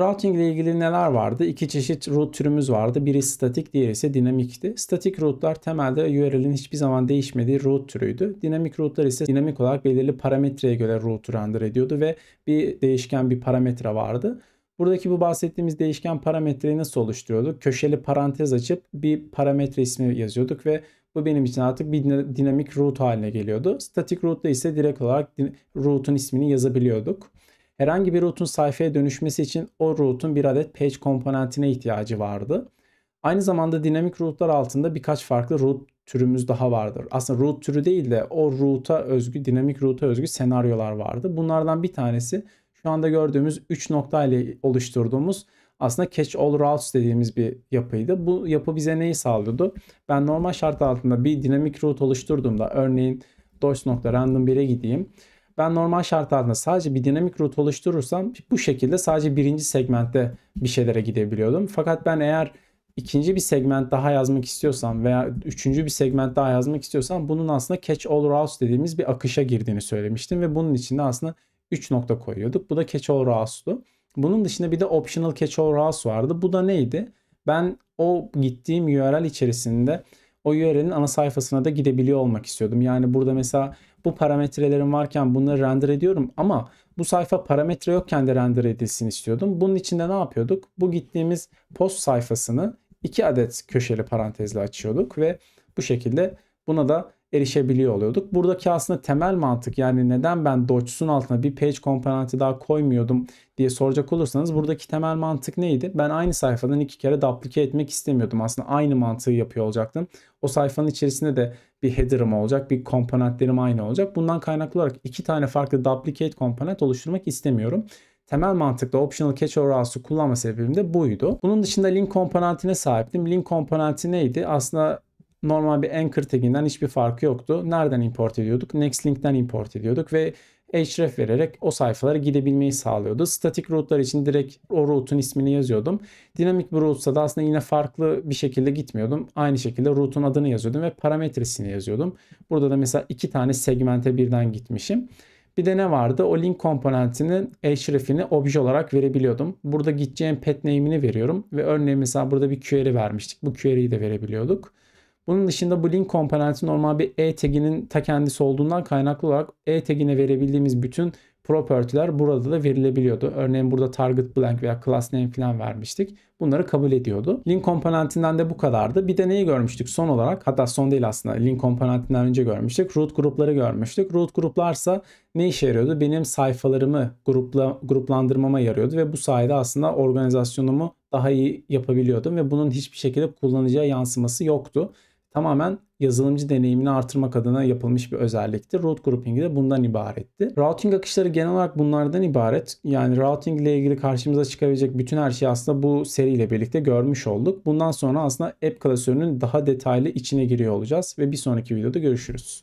Routing ile ilgili neler vardı? İki çeşit route türümüz vardı. Biri statik, diğeri ise dinamikti. Statik route'lar temelde URL'in hiçbir zaman değişmediği route türüydü. Dinamik route'lar ise dinamik olarak belirli parametreye göre route render ediyordu ve bir değişken bir parametre vardı. Buradaki bu bahsettiğimiz değişken parametreyi nasıl oluşturuyorduk? Köşeli parantez açıp bir parametre ismi yazıyorduk ve bu benim için artık bir dinamik route haline geliyordu. Statik route'da ise direkt olarak route'un ismini yazabiliyorduk. Herhangi bir root'un sayfaya dönüşmesi için o root'un bir adet page komponentine ihtiyacı vardı. Aynı zamanda dinamik root'lar altında birkaç farklı root türümüz daha vardır. Aslında root türü değil de o root'a özgü, dinamik root'a özgü senaryolar vardı. Bunlardan bir tanesi şu anda gördüğümüz 3 nokta ile oluşturduğumuz aslında catch all routes dediğimiz bir yapıydı. Bu yapı bize neyi sağlıyordu? Ben normal şart altında bir dinamik route oluşturduğumda örneğin dots.random1'e gideyim. Ben normal şartlarda sadece bir dinamik rot oluşturursam bu şekilde sadece birinci segmentte bir şeylere gidebiliyordum. Fakat ben eğer ikinci bir segment daha yazmak istiyorsam veya üçüncü bir segment daha yazmak istiyorsam bunun aslında catch all routes dediğimiz bir akışa girdiğini söylemiştim ve bunun içinde aslında 3 nokta koyuyorduk. Bu da catch all routes'tu. Bunun dışında bir de optional catch all routes vardı. Bu da neydi? Ben o gittiğim URL içerisinde o URL'in ana sayfasına da gidebiliyor olmak istiyordum. Yani burada mesela bu parametrelerim varken bunları render ediyorum ama bu sayfa parametre yokken de render edilsin istiyordum. Bunun için de ne yapıyorduk? Bu gittiğimiz post sayfasını iki adet köşeli parantezle açıyorduk ve bu şekilde buna da erişebiliyor oluyorduk. Buradaki aslında temel mantık yani neden ben Dogesun altına bir page komponenti daha koymuyordum diye soracak olursanız buradaki temel mantık neydi? Ben aynı sayfadan iki kere duplike etmek istemiyordum. Aslında aynı mantığı yapıyor olacaktım. O sayfanın içerisinde de bir header'ım olacak, bir komponentlerim aynı olacak. Bundan kaynaklı olarak iki tane farklı duplicate komponent oluşturmak istemiyorum temel mantıkla optional catch or else kullanma sebebim de buydu. Bunun dışında link komponentine sahiptim. Link komponenti neydi? Aslında normal bir anchor taginden hiçbir farkı yoktu. Nereden import ediyorduk? Nextlink'ten import ediyorduk ve href vererek o sayfalara gidebilmeyi sağlıyordu. Statik rootlar için direkt o root'un ismini yazıyordum. Dinamik bir rootsa da aslında yine farklı bir şekilde gitmiyordum. Aynı şekilde root'un adını yazıyordum ve parametresini yazıyordum. Burada da mesela iki tane segmente birden gitmişim. Bir de ne vardı? O link komponentinin href'ini obje olarak verebiliyordum. Burada gideceğim pet name'ini veriyorum ve örneğin mesela burada bir query vermiştik. Bu query'yi de verebiliyorduk. Bunun dışında bu link komponenti normal bir e taginin ta kendisi olduğundan kaynaklı olarak e tagine verebildiğimiz bütün property'ler burada da verilebiliyordu. Örneğin burada target blank veya class name falan vermiştik. Bunları kabul ediyordu. Link komponentinden de bu kadardı. Bir de neyi görmüştük son olarak? Hatta son değil aslında. Link komponentinden önce görmüştük. Root grupları görmüştük. Root gruplarsa ne işe yarıyordu? Benim sayfalarımı grupla, gruplandırmama yarıyordu ve bu sayede aslında organizasyonumu daha iyi yapabiliyordum ve bunun hiçbir şekilde kullanıcıya yansıması yoktu tamamen yazılımcı deneyimini artırmak adına yapılmış bir özellikti. Route grouping de bundan ibaretti. Routing akışları genel olarak bunlardan ibaret. Yani routing ile ilgili karşımıza çıkabilecek bütün her şeyi aslında bu seriyle birlikte görmüş olduk. Bundan sonra aslında app klasörünün daha detaylı içine giriyor olacağız ve bir sonraki videoda görüşürüz.